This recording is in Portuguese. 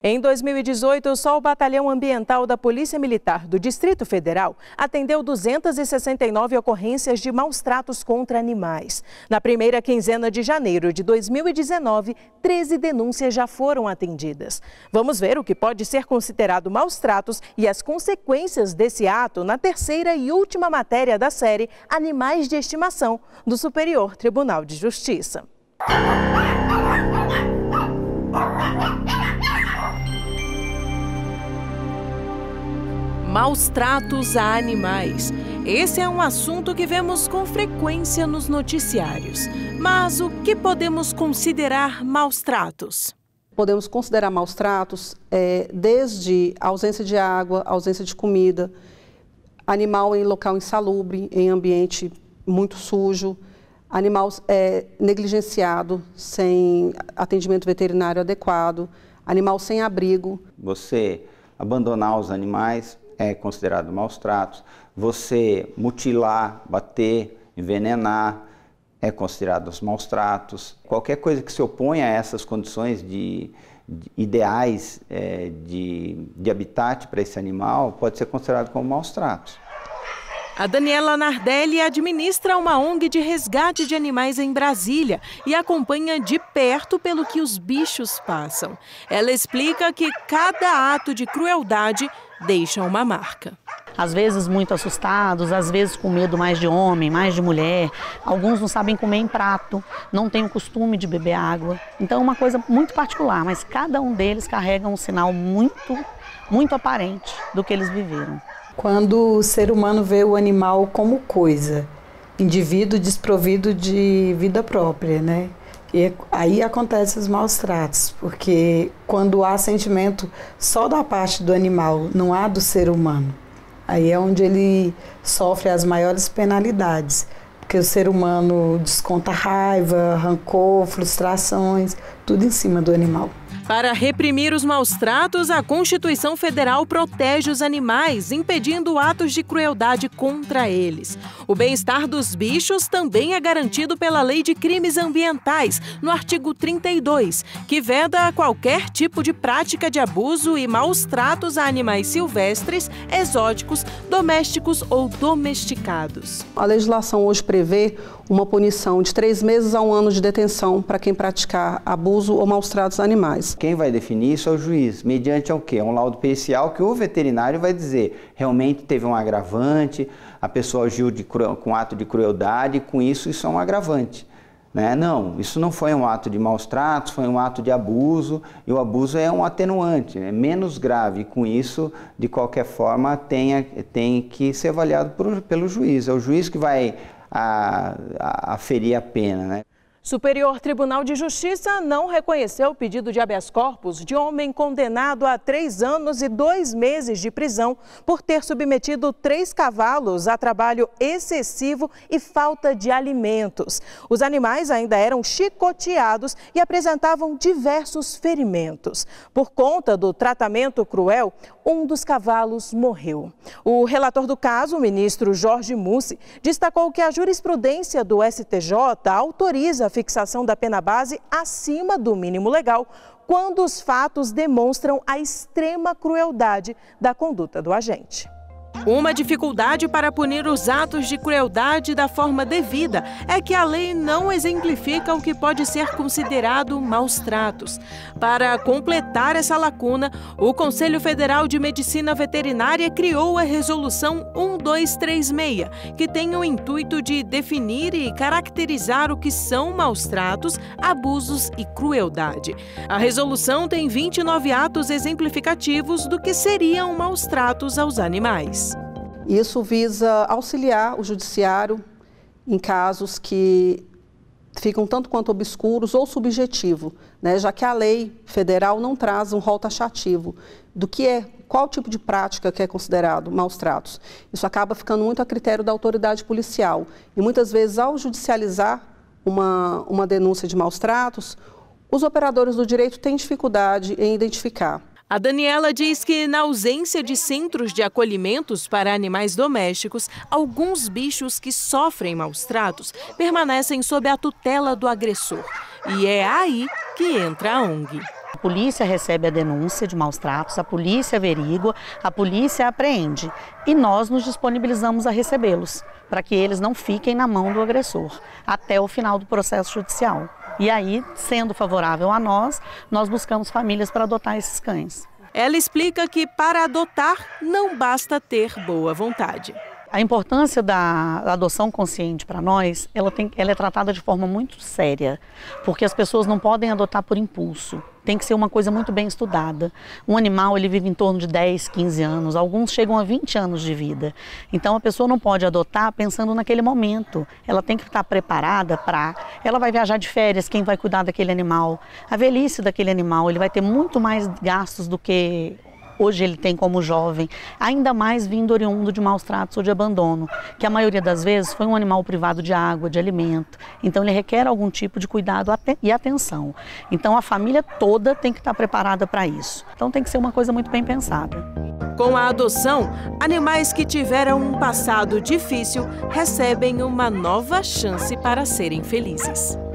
Em 2018, só o Batalhão Ambiental da Polícia Militar do Distrito Federal atendeu 269 ocorrências de maus tratos contra animais. Na primeira quinzena de janeiro de 2019, 13 denúncias já foram atendidas. Vamos ver o que pode ser considerado maus tratos e as consequências desse ato na terceira e última matéria da série Animais de Estimação, do Superior Tribunal de Justiça. maus tratos a animais. Esse é um assunto que vemos com frequência nos noticiários. Mas o que podemos considerar maus tratos? Podemos considerar maus tratos é, desde ausência de água, ausência de comida, animal em local insalubre, em ambiente muito sujo, animal é, negligenciado, sem atendimento veterinário adequado, animal sem abrigo. Você abandonar os animais é considerado maus tratos. Você mutilar, bater, envenenar é considerado os maus tratos. Qualquer coisa que se oponha a essas condições de, de ideais é, de, de habitat para esse animal pode ser considerado como maus tratos. A Daniela Nardelli administra uma ONG de resgate de animais em Brasília e acompanha de perto pelo que os bichos passam. Ela explica que cada ato de crueldade deixam uma marca. Às vezes muito assustados, às vezes com medo mais de homem, mais de mulher. Alguns não sabem comer em prato, não têm o costume de beber água. Então é uma coisa muito particular, mas cada um deles carrega um sinal muito, muito aparente do que eles viveram. Quando o ser humano vê o animal como coisa, indivíduo desprovido de vida própria, né? E aí acontecem os maus tratos, porque quando há sentimento só da parte do animal, não há do ser humano. Aí é onde ele sofre as maiores penalidades, porque o ser humano desconta raiva, rancor, frustrações, tudo em cima do animal. Para reprimir os maus tratos, a Constituição Federal protege os animais, impedindo atos de crueldade contra eles. O bem-estar dos bichos também é garantido pela Lei de Crimes Ambientais, no artigo 32, que veda qualquer tipo de prática de abuso e maus tratos a animais silvestres, exóticos, domésticos ou domesticados. A legislação hoje prevê uma punição de três meses a um ano de detenção para quem praticar abuso abuso ou maus tratos a animais. Quem vai definir isso é o juiz, mediante ao quê? É um laudo pericial que o veterinário vai dizer realmente teve um agravante, a pessoa agiu de, com ato de crueldade, com isso isso é um agravante. Né? Não, isso não foi um ato de maus tratos, foi um ato de abuso, e o abuso é um atenuante, é né? menos grave. Com isso, de qualquer forma, tem, tem que ser avaliado por, pelo juiz. É o juiz que vai aferir a, a pena. Né? Superior Tribunal de Justiça não reconheceu o pedido de habeas corpus de homem condenado a três anos e dois meses de prisão por ter submetido três cavalos a trabalho excessivo e falta de alimentos. Os animais ainda eram chicoteados e apresentavam diversos ferimentos. Por conta do tratamento cruel, um dos cavalos morreu. O relator do caso, o ministro Jorge Mussi, destacou que a jurisprudência do STJ autoriza a fixação da pena base acima do mínimo legal quando os fatos demonstram a extrema crueldade da conduta do agente. Uma dificuldade para punir os atos de crueldade da forma devida é que a lei não exemplifica o que pode ser considerado maus tratos. Para completar essa lacuna, o Conselho Federal de Medicina Veterinária criou a Resolução 1236, que tem o intuito de definir e caracterizar o que são maus tratos, abusos e crueldade. A resolução tem 29 atos exemplificativos do que seriam maus tratos aos animais. Isso visa auxiliar o judiciário em casos que ficam tanto quanto obscuros ou subjetivo, né? já que a lei federal não traz um rol taxativo do que é, qual tipo de prática que é considerado maus tratos. Isso acaba ficando muito a critério da autoridade policial. E muitas vezes, ao judicializar uma, uma denúncia de maus tratos, os operadores do direito têm dificuldade em identificar. A Daniela diz que, na ausência de centros de acolhimentos para animais domésticos, alguns bichos que sofrem maus tratos permanecem sob a tutela do agressor. E é aí que entra a ONG. A polícia recebe a denúncia de maus tratos, a polícia averigua, a polícia apreende e nós nos disponibilizamos a recebê-los, para que eles não fiquem na mão do agressor até o final do processo judicial. E aí, sendo favorável a nós, nós buscamos famílias para adotar esses cães. Ela explica que para adotar não basta ter boa vontade. A importância da adoção consciente para nós, ela, tem, ela é tratada de forma muito séria, porque as pessoas não podem adotar por impulso tem que ser uma coisa muito bem estudada. Um animal, ele vive em torno de 10, 15 anos, alguns chegam a 20 anos de vida. Então a pessoa não pode adotar pensando naquele momento. Ela tem que estar preparada para. Ela vai viajar de férias, quem vai cuidar daquele animal? A velhice daquele animal, ele vai ter muito mais gastos do que hoje ele tem como jovem, ainda mais vindo oriundo de maus tratos ou de abandono, que a maioria das vezes foi um animal privado de água, de alimento. Então ele requer algum tipo de cuidado e atenção. Então a família toda tem que estar preparada para isso. Então tem que ser uma coisa muito bem pensada. Com a adoção, animais que tiveram um passado difícil recebem uma nova chance para serem felizes.